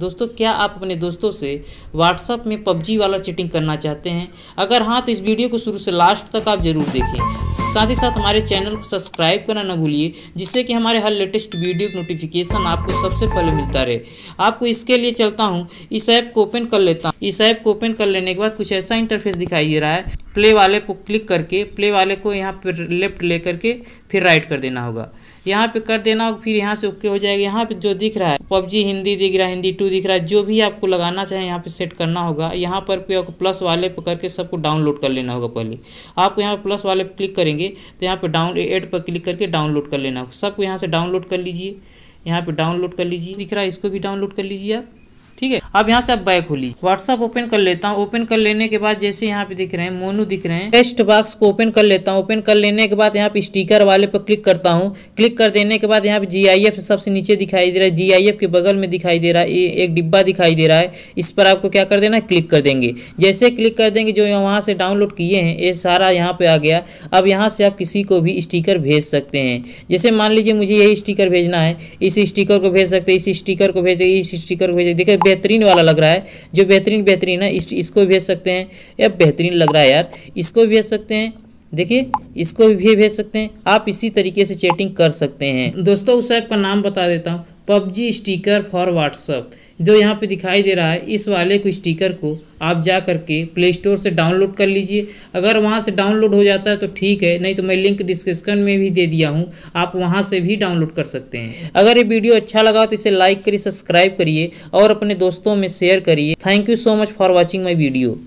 दोस्तों क्या आप अपने दोस्तों से व्हाट्सअप में पबजी वाला चीटिंग करना चाहते हैं अगर हाँ तो इस वीडियो को शुरू से लास्ट तक आप जरूर देखें साथ ही साथ हमारे चैनल को सब्सक्राइब करना न भूलिए जिससे कि हमारे हर लेटेस्ट वीडियो का नोटिफिकेशन आपको सबसे पहले मिलता रहे आपको इसके लिए चलता हूँ इस ऐप को ओपन कर लेता हूँ इस ऐप को ओपन कर लेने के बाद कुछ ऐसा इंटरफेस दिखाई दे रहा है प्ले वाले को क्लिक करके प्ले वाले को यहाँ पर लेफ्ट ले करके फिर राइट कर देना होगा यहाँ पे कर देना होगा फिर यहाँ से ओके हो जाएगा यहाँ पे जो दिख रहा है पबजी हिंदी दिख रहा है हिंदी टू दिख रहा है जो भी आपको लगाना चाहे यहाँ पे सेट करना होगा यहाँ पर आपको प्लस वाले पर करके सबको डाउनलोड कर लेना होगा पहले आपको यहाँ पर प्लस वाले पर क्लिक करेंगे तो यहाँ पर डाउन एड पर क्लिक करके डाउनलोड कर लेना होगा सबको यहाँ से डाउनलोड कर लीजिए यहाँ पर डाउनलोड कर लीजिए दिख रहा है इसको भी डाउनलोड कर लीजिए आप ठीक है अब यहाँ से आप बैक खोली व्हाट्सअप ओपन कर लेता हूँ ओपन कर लेने के बाद जैसे यहाँ पे दिख रहे हैं मोनू दिख रहे हैं टेस्ट बॉक्स को ओपन कर लेता हूँ ओपन कर लेने के बाद यहाँ पे स्टीकर वाले पर क्लिक करता हूँ क्लिक कर देने के बाद यहाँ पे जी सबसे नीचे दिखाई दे रहा है जी के बगल में दिखाई दे रहा है एक डिब्बा दिखाई दे रहा है इस पर आपको क्या कर देना है क्लिक कर देंगे जैसे क्लिक कर देंगे जो वहाँ से डाउनलोड किए हैं ये सारा यहाँ पे आ गया अब यहाँ से आप किसी को भी स्टिकर भेज सकते हैं जैसे मान लीजिए मुझे यही स्टीकर भेजना है इस स्टीकर को भेज सकते हैं इस स्टिकर को भेज इस स्टिकर को भेज देखिए बेहतरीन वाला लग रहा है जो बेहतरीन बेहतरीन है इस, इसको भेज सकते हैं या बेहतरीन लग रहा है यार इसको भी भेज सकते हैं देखिए इसको भी भेज सकते हैं आप इसी तरीके से चैटिंग कर सकते हैं दोस्तों उस ऐप का नाम बता देता हूँ पबजी स्टीकर फॉर व्हाट्सअप जो यहाँ पे दिखाई दे रहा है इस वाले को स्टिकर को आप जा करके प्ले स्टोर से डाउनलोड कर लीजिए अगर वहाँ से डाउनलोड हो जाता है तो ठीक है नहीं तो मैं लिंक डिस्क्रिप्शन में भी दे दिया हूँ आप वहाँ से भी डाउनलोड कर सकते हैं अगर ये वीडियो अच्छा लगा तो इसे लाइक करिए सब्सक्राइब करिए और अपने दोस्तों में शेयर करिए thank you so much for watching my video